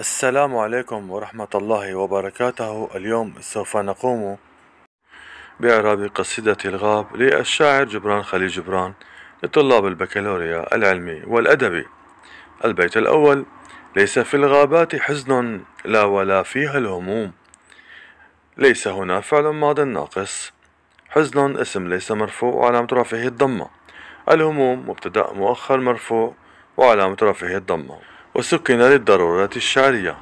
السلام عليكم ورحمة الله وبركاته اليوم سوف نقوم بإعراب قصيدة الغاب للشاعر جبران خليل جبران لطلاب البكالوريا العلمي والأدبي البيت الأول ليس في الغابات حزن لا ولا فيها الهموم ليس هنا فعل ماض ناقص حزن اسم ليس مرفوع وعلامة رفعه الضمة الهموم مبتدأ مؤخر مرفوع وعلامة رفعه الضمة وسكن للضرورة الشعرية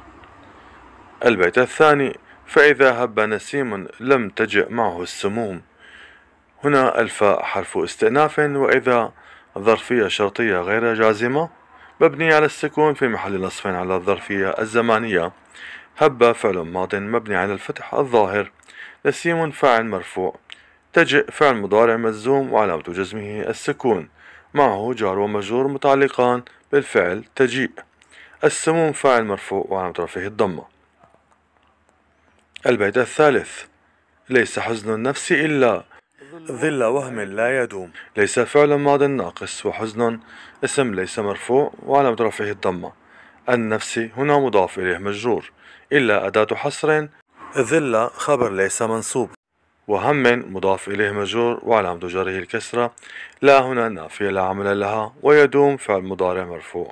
البيت الثاني فإذا هب نسيم لم تجئ معه السموم هنا الفاء حرف استئناف وإذا ظرفية شرطية غير جازمة مبنية على السكون في محل نصف على الظرفية الزمانية هب فعل ماض مبني على الفتح الظاهر نسيم فاعل مرفوع تجئ فعل مضارع مجزوم وعلامة جزمه السكون معه جار ومجرور متعلقان بالفعل تجيء السموم فاعل مرفوع وعلى رفعه الضمة البيت الثالث ليس حزن النفس إلا ظل وهم لا يدوم ليس فعل ماض ناقص وحزن اسم ليس مرفوع وعلى رفعه الضمة النفس هنا مضاف إليه مجرور إلا أداة حصر ظل خبر ليس منصوب وهم مضاف إليه مجرور وعلامة جره الكسرة لا هنا نافية لا عمل لها ويدوم فعل مضارع مرفوع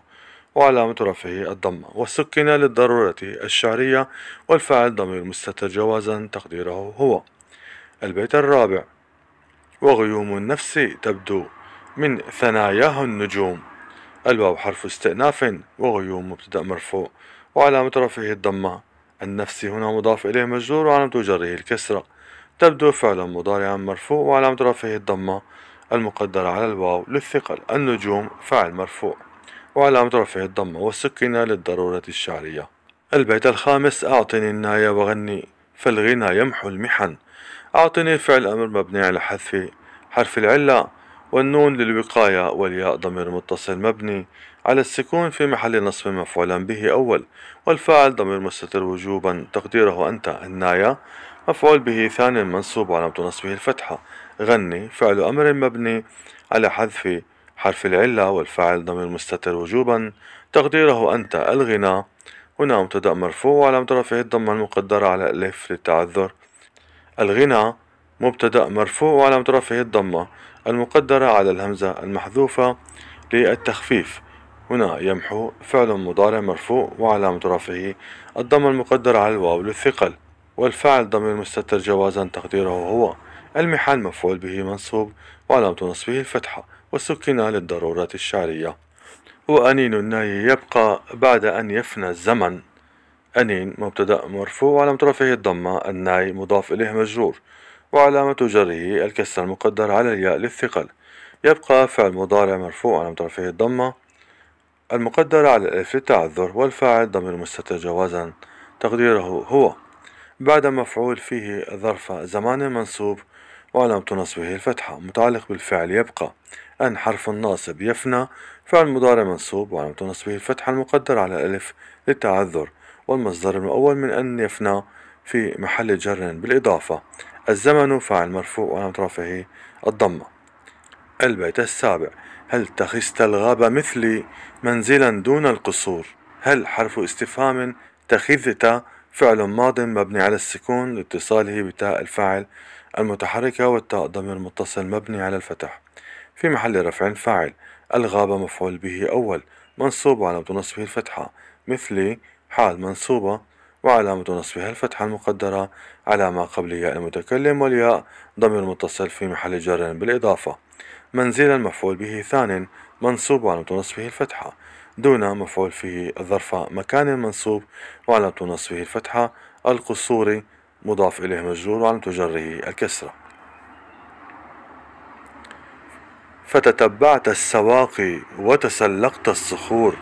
وعلامة رفعه الضمة والسكنة للضرورة الشعرية والفاعل ضمير مستتر جوازا تقديره هو البيت الرابع وغيوم النفس تبدو من ثناياه النجوم الواو حرف استئناف وغيوم مبتدأ مرفوع وعلامة رفعه الضمة النفس هنا مضاف إليه مجرور وعلامة جره الكسرة تبدو فعلا مضارعا مرفوع وعلامة رفعه الضمة المقدرة على الواو للثقل النجوم فعل مرفوع وعلامة رفع الضمة والسكينة للضرورة الشعرية البيت الخامس أعطني الناية وغني فالغنى يمحو المحن أعطني فعل أمر مبني على حذف حرف العلة والنون للوقاية والياء ضمير متصل مبني على السكون في محل نصب مفعولا به أول والفاعل ضمير مستتر وجوبا تقديره أنت الناية مفعول به ثاني منصوب علامة نصبه الفتحة غني فعل أمر مبني على حذف حرف العلة والفعل ضمير مستتر وجوبا تقديره أنت الغنى هنا مبتدأ مرفوع وعلامة رفعه الضمة المقدرة على ألف للتعذر الغنى مبتدأ مرفوع وعلامة رفعه الضمة المقدرة على الهمزة المحذوفة للتخفيف هنا يمحو فعل مضارع مرفوع وعلامة رفعه الضمة المقدرة على الواو للثقل والفعل ضمير مستتر جوازا تقديره هو المحال مفعول به منصوب وعلامة نصبه الفتحة وسكن للضرورات الشعرية وأنين الناي يبقى بعد أن يفنى الزمن أنين مبتدأ مرفوع وعلامة رفعه الضمة الناي مضاف إليه مجرور وعلامة جره الكسر المقدر على الياء للثقل يبقى فعل مضارع مرفوع على رفعه الضمة المقدر على الألف للتعذر والفاعل ضمير مستتر جوازا تقديره هو بعد مفعول فيه ظرف زمان منصوب وعلامة نصبه الفتحة متعلق بالفعل يبقى أن حرف الناصب يفنى فعل مضارع منصوب وعلامة نصبه الفتحة المقدرة على الألف للتعذر والمصدر الأول من أن يفنى في محل جر بالإضافة الزمن فاعل مرفوع وعلامة رفعه الضمة البيت السابع هل تخست الغابة مثلي منزلا دون القصور هل حرف استفهام تخذت فعل ماض مبني على السكون لاتصاله بتاء الفاعل المتحركة والتاء ضمير متصل مبني على الفتح في محل رفع فاعل الغابة مفعول به أول منصوب وعلامة نصبه الفتحة مثل حال منصوبة وعلامة نصبها الفتحة المقدرة على ما قبل ياء المتكلم والياء ضمير متصل في محل جر بالإضافة منزلا مفعول به ثان منصوب وعلامة نصبه الفتحة دون مفعول فيه الظرف مكان منصوب وعلامة نصبه الفتحة القصور مضاف إليه مجرور وعلامة جره الكسرة فتتبعت السواقي وتسلقت الصخور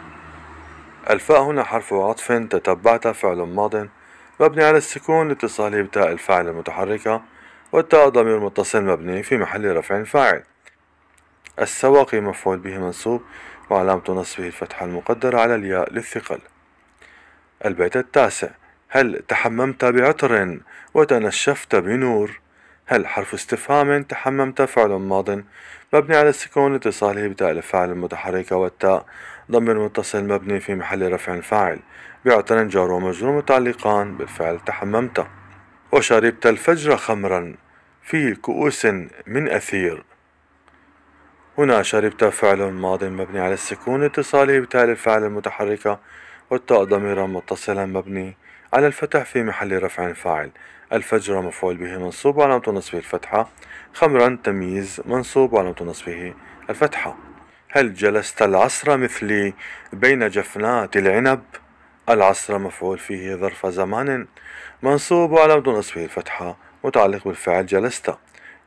الفاء هنا حرف عطف تتبعت فعل ماض مبني على السكون لاتصاله بتاء الفاعل المتحركة والتاء ضمير متصل مبني في محل رفع فاعل السواقي مفعول به منصوب وعلامة نصبه الفتحة المقدرة على الياء للثقل البيت التاسع هل تحممت بعطر وتنشفت بنور هل حرف استفهام تحممت فعل ماض مبني على السكون اتصاله بتاء الفاعل المتحركة والتاء ضمير متصل مبني في محل رفع الفاعل بعطر جار ومجرور متعلقان بالفعل تحممت وشربت الفجر خمرا في كؤوس من أثير هنا شربت فعل ماض مبني على السكون اتصاله بتاء الفاعل المتحركة والتاء ضميرا متصلا مبني على الفتح في محل رفع فاعل الفجر مفعول به منصوب وعلامة نصبه الفتحة خمرا تمييز منصوب وعلامة نصبه الفتحة هل جلست العصر مثلي بين جفنات العنب العصر مفعول فيه ظرف زمان منصوب وعلامة نصبه الفتحة متعلق بالفعل جلست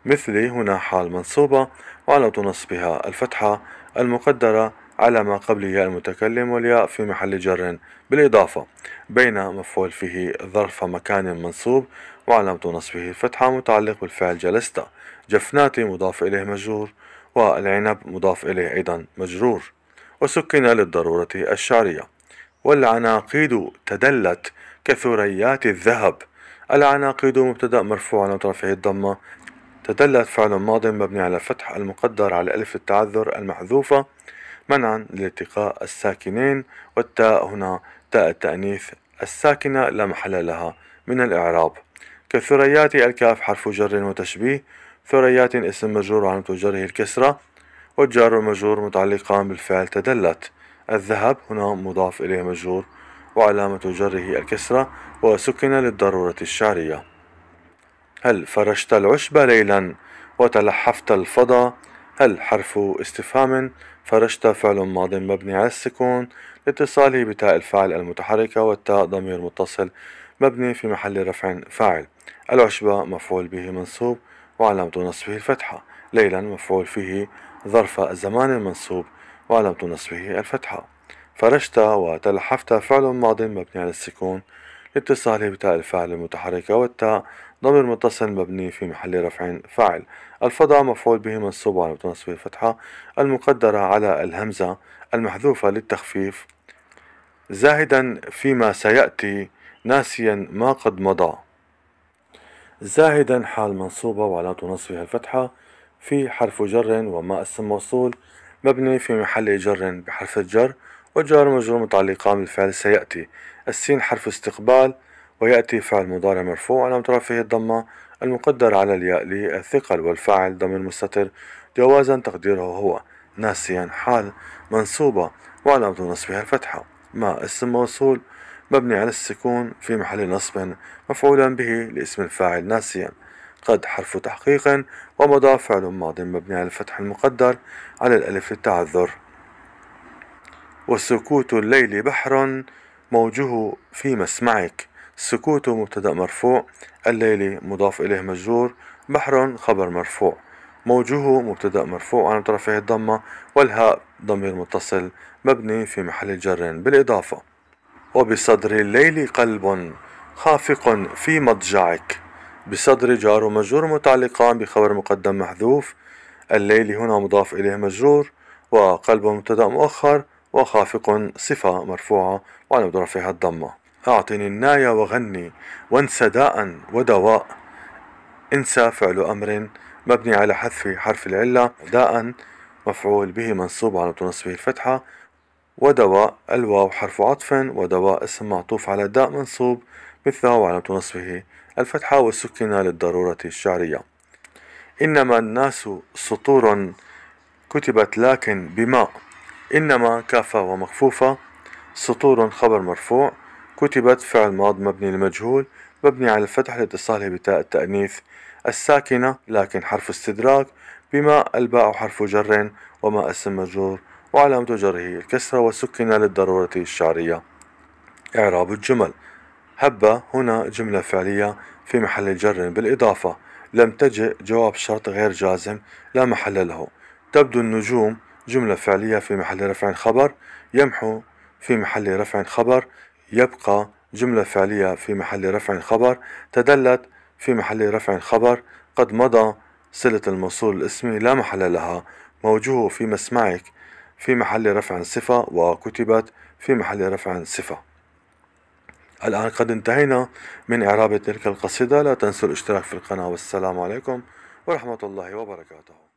مثلي هنا حال منصوبة وعلامة نصبها الفتحة المقدرة على ما قبله المتكلم والياء في محل جر بالإضافة بين مفعول فيه ظرف مكان منصوب وعلامة نصبه الفتحة متعلق بالفعل جلستا جفناتي مضاف إليه مجرور والعنب مضاف إليه أيضا مجرور وسكن للضرورة الشعرية والعناقيد تدلت كثريات الذهب العناقيد مبتدأ مرفوع على طرفه الضمة تدلت فعل ماض مبني على الفتح المقدر على ألف التعذر المحذوفة منعا لالتقاء الساكنين والتاء هنا تاء التأنيث الساكنة لا محل لها من الإعراب كالثريات الكاف حرف جر وتشبيه ثريات اسم مجرور وعلامة جره الكسرة والجار والمجرور متعلقان بالفعل تدلت الذهب هنا مضاف إليه مجرور وعلامة جره الكسرة وسكن للضرورة الشعرية هل فرشت العشب ليلا وتلحفت الفضا هل حرف استفهام فرشتا فعل ماض مبني على السكون لاتصاله بتاء الفاعل المتحركة والتاء ضمير متصل مبني في محل رفع فاعل العشبة مفعول به منصوب وعلامة نصبه الفتحة ليلا مفعول فيه ظرف الزمان المنصوب وعلامة نصبه الفتحة فرشت وتلحفت فعل ماض مبني على السكون لاتصاله بتاء الفاعل المتحركة والتاء ضمير متصل مبني في محل رفع فاعل الفضاء مفعول به منصوب على متنصب الفتحة المقدرة على الهمزة المحذوفة للتخفيف زاهدا فيما سيأتي ناسيا ما قد مضى زاهدا حال منصوبة وعلى نصبها الفتحة في حرف جر وما اسم موصول مبني في محل جر بحرف الجر وجار مجرور متعلقان بالفعل سيأتي السين حرف استقبال ويأتي فعل مضارع مرفوع علامة رفعه الضمة المقدر على الياء للثقل والفاعل ضمير مستتر جوازا تقديره هو ناسيا حال منصوبة وعلامة نصبها الفتحة ما اسم موصول مبني على السكون في محل نصب مفعولا به لاسم الفاعل ناسيا قد حرف تحقيق ومضى فعل ماض مبني على الفتح المقدر على الألف للتعذر وسكوت الليل بحر موجه في مسمعك سكوت مبتدأ مرفوع الليل مضاف إليه مجرور بحر خبر مرفوع موجه مبتدأ مرفوع عن طرفه الضمة والهاء ضمير متصل مبني في محل جر بالإضافة وبصدر الليل قلب خافق في مضجعك بصدر جار ومجرور متعلقان بخبر مقدم محذوف الليل هنا مضاف إليه مجرور وقلب مبتدأ مؤخر وخافق صفة مرفوعة وعن طرفها الضمة أعطني الناية وغني وانسى داء ودواء انسى فعل أمر مبني على حذف حرف العلة داء مفعول به منصوب على نصبه الفتحة ودواء الواو حرف عطف ودواء اسم معطوف على داء منصوب مثله على نصبه الفتحة والسكنة للضرورة الشعرية إنما الناس سطور كتبت لكن بما إنما كافة ومخفوفة سطور خبر مرفوع كتبت فعل ماض مبني لمجهول مبني على الفتح لاتصاله بتاء التأنيث الساكنة لكن حرف استدراك بما الباء حرف جر وما اسم مجرور وعلامة جره الكسرة وسكن للضرورة الشعرية إعراب الجمل هبة هنا جملة فعلية في محل جر بالإضافة لم تجئ جواب شرط غير جازم لا محل له تبدو النجوم جملة فعلية في محل رفع خبر يمحو في محل رفع خبر يبقى جملة فعلية في محل رفع خبر تدلت في محل رفع خبر قد مضى صلة الموصول الاسمي لا محل لها موجوه في مسمعك في محل رفع صفة وكتبت في محل رفع صفة الآن قد انتهينا من إعراب تلك القصيدة لا تنسوا الاشتراك في القناة والسلام عليكم ورحمة الله وبركاته